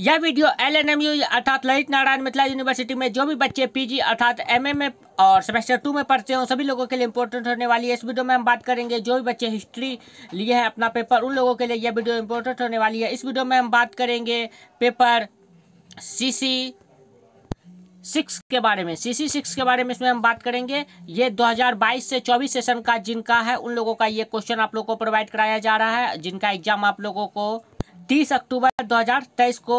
यह video L N M U अर्थात Lalit Narayan Mithila university में जो भी बच्चे पीजी अर्थात एमएम और सेमेस्टर टू में पढ़ते हो सभी लोगों के लिए इंपॉर्टेंट होने वाली है इस वीडियो में हम बात करेंगे जो भी बच्चे हिस्ट्री लिए हैं अपना पेपर उन लोगों के लिए यह वीडियो इंपॉर्टेंट होने वाली है इस वीडियो में हम बात करेंगे पेपर सी सी सिक्स के बारे में सी सी सिक्स के बारे में इसमें हम बात करेंगे ये 2022 से 24 सेशन का जिनका है उन लोगों का ये क्वेश्चन आप लोगों को प्रोवाइड कराया जा रहा है जिनका एग्जाम आप लोगों को तीस अक्टूबर 2023 को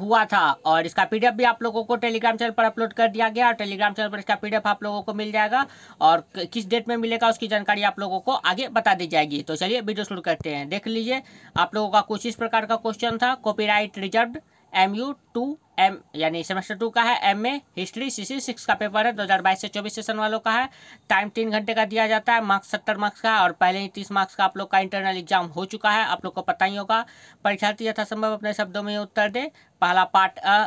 हुआ था और इसका पीडीएफ भी आप लोगों को टेलीग्राम चैनल पर अपलोड कर दिया गया और टेलीग्राम चैनल पर इसका पीडीएफ आप लोगों को मिल जाएगा और किस डेट में मिलेगा उसकी जानकारी आप लोगों को आगे बता दी जाएगी तो चलिए वीडियो शुरू करते हैं देख लीजिए आप लोगों का कुछ इस प्रकार का क्वेश्चन था copyright reserve M U two M यानी सेमेस्टर टू का है M A history C C six का पेपर है दो हज़ार बाईस से चौबीस सेशन वालों का है टाइम तीन घंटे का दिया जाता है मार्क्स सत्तर मार्क्स का और पहले ही तीस मार्क्स का आप लोग का इंटरनल एग्जाम हो चुका है आप लोग को पता ही होगा परीक्षार्थी यथासंभव अपने शब्दों में उत्तर दे पहला पार्ट अ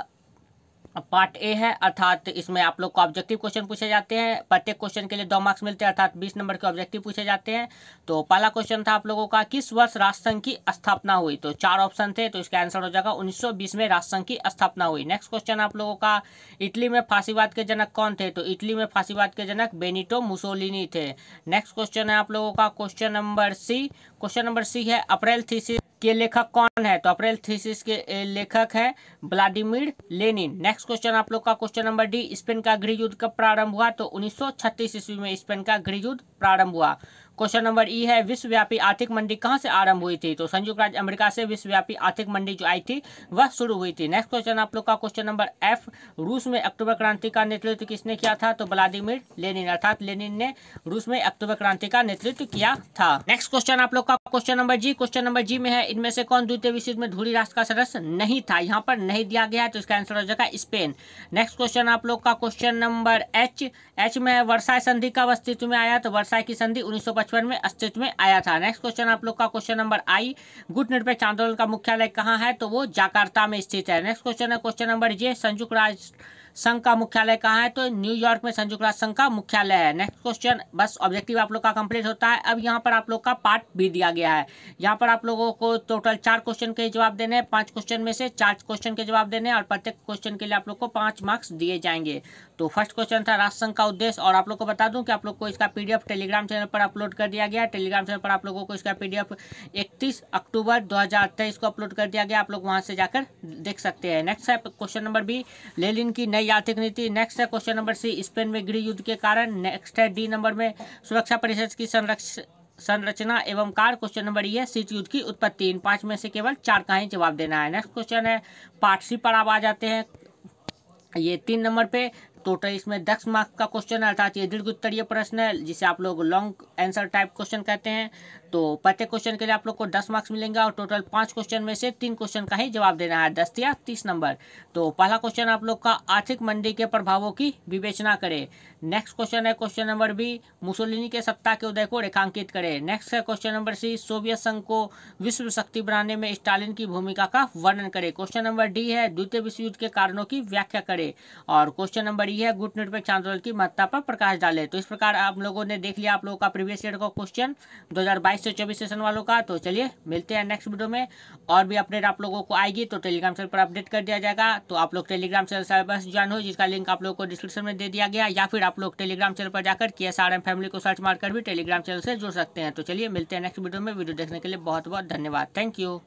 पार्ट ए है अर्थात इसमें आप लोग को ऑब्जेक्टिव क्वेश्चन पूछे जाते हैं प्रत्येक क्वेश्चन के लिए दो मार्क्स मिलते हैं अर्थात बीस नंबर के ऑब्जेक्टिव पूछे जाते हैं तो पहला क्वेश्चन था आप लोगों का किस वर्ष राष्ट्रसंघ की स्थापना हुई तो चार ऑप्शन थे तो इसका आंसर हो जाएगा 1920 में राष्ट्रसंघ की स्थापना हुई नेक्स्ट क्वेश्चन आप लोगों का इटली में फांसीवाद के जनक कौन थे तो इटली में फांसीवाद के जनक बेनिटो मुसोलिनी थे नेक्स्ट क्वेश्चन है आप लोगों का question number C question number C है अप्रैल थी के लेखक कौन है तो अप्रैल थीसिस के लेखक है व्लादिमिर लेनिन नेक्स्ट क्वेश्चन आप लोग का क्वेश्चन नंबर डी स्पेन का गृह युद्ध कब प्रारंभ हुआ तो 1936 ईस्वी में स्पेन का गृह युद्ध प्रारंभ हुआ क्वेश्चन नंबर ई है विश्वव्यापी आर्थिक मंडी कहाँ से आरंभ हुई थी तो संयुक्त राज्य अमेरिका से विश्वव्यापी आर्थिक मंडी जो आई थी वह शुरू हुई थी नेक्स्ट क्वेश्चन आप लोग का क्वेश्चन नंबर एफ रूस में अक्टूबर क्रांति का नेतृत्व किसने किया था तो व्लादिमिर लेनिन अर्थात लेनिन ने रूस में अक्टूबर क्रांति का नेतृत्व किया था नेक्स्ट क्वेश्चन आप लोग का question number G question number G में है इनमें से कौन द्वितीय विश्व युद्ध में धूरी राष्ट्र का सदस्य नहीं था यहाँ पर नहीं दिया गया है तो इसका आंसर हो जाएगा स्पेन नेक्स्ट क्वेश्चन आप लोग का क्वेश्चन नंबर एच एच में है वर्षाई संधि का अस्तित्व में आया तो वर्षाई की संधि उन्नीस पांचवें में अस्तित्व में आया था नेक्स्ट क्वेश्चन आप लोग का क्वेश्चन नंबर आई गुट निरपेक्ष आंदोलन का मुख्यालय कहाँ है तो वो जाकार्ता में स्थित है नेक्स्ट क्वेश्चन है क्वेश्चन नंबर जे संयुक्त राष्ट्र संघ का मुख्यालय कहाँ है तो न्यूयॉर्क में संयुक्त राष्ट्र संघ का मुख्यालय है नेक्स्ट क्वेश्चन बस ऑब्जेक्टिव आप लोग का कंप्लीट होता है अब यहाँ पर आप लोग का पार्ट भी दिया गया है यहाँ पर आप लोगों को टोटल चार क्वेश्चन के जवाब देने हैं पांच क्वेश्चन में से चार क्वेश्चन के जवाब देने और प्रत्येक क्वेश्चन के लिए आप लोग को पांच मार्क्स दिए जाएंगे तो फर्स्ट क्वेश्चन था राष्ट्रसंघ का उद्देश्य और आप लोग को बता दूं कि आप लोग को इसका पीडीएफ टेलीग्राम चैनल पर अपलोड कर दिया गया टेलीग्राम चैनल पर आप लोगों को इसका पीडीएफ इकतीस अक्टूबर 2023 को अपलोड कर दिया गया आप लोग वहां से जाकर देख सकते हैं नेक्स्ट है क्वेश्चन नंबर बी लेलिन की नई आर्थिक नीति नेक्स्ट है क्वेश्चन नंबर सी स्पेन में गृह युद्ध के कारण नेक्स्ट है डी नंबर में सुरक्षा परिषद की संरक्षण संरचना एवं कार क्वेश्चन नंबर ये सीट युद्ध की उत्पत्ति इन पांच में से केवल चार का ही जवाब देना है नेक्स्ट क्वेश्चन है पार्ट सी पर आप आ जाते हैं ये तीन नंबर पे टोटल इसमें दस मार्क्स का क्वेश्चन है अर्थात ये दीर्घ उत्तरीय प्रश्न है जिसे आप लोग लॉन्ग आंसर टाइप क्वेश्चन कहते हैं तो प्रत्येक क्वेश्चन के लिए आप लोग को दस मार्क्स मिलेंगे और टोटल पांच क्वेश्चन में से तीन क्वेश्चन का ही जवाब देना है दस या तीस नंबर तो पहला क्वेश्चन आप लोग का आर्थिक मंदी के प्रभावों की विवेचना करें नेक्स्ट क्वेश्चन है क्वेश्चन नंबर बी मुसोलिनी के सत्ता के उदय को रेखांकित करें नेक्स्ट है क्वेश्चन नंबर सी सोवियत संघ को विश्व शक्ति बनाने में स्टालिन की भूमिका का वर्णन करे क्वेश्चन नंबर डी है द्वितीय विश्व युद्ध के कारणों की व्याख्या करे और क्वेश्चन नंबर ई है गुट निरपेक्ष आंदोलन की महत्ता पर प्रकाश डाले तो इस प्रकार आप लोगों ने देख लिया आप लोगों का प्रीवियस ईयर का क्वेश्चन दो बाईस से चौबीस सेशन वालों का तो चलिए मिलते हैं नेक्स्ट वीडियो में और भी अपडेट आप लोगों को आएगी तो टेलीग्राम चैनल पर अपडेट कर दिया जाएगा तो आप लोग टेलीग्राम चैनल से बस ज्वाइन हो जिसका लिंक आप लोग को डिस्क्रिप्शन में दे दिया गया या फिर आप लोग टेलीग्राम चैनल पर जाकर के फैमिली को सर्च मारकर भी टेलीग्राम चैनल से जुड़ सकते हैं तो चलिए मिलते हैं नेक्स्ट वीडियो में वीडियो देखने के लिए बहुत बहुत धन्यवाद थैंक यू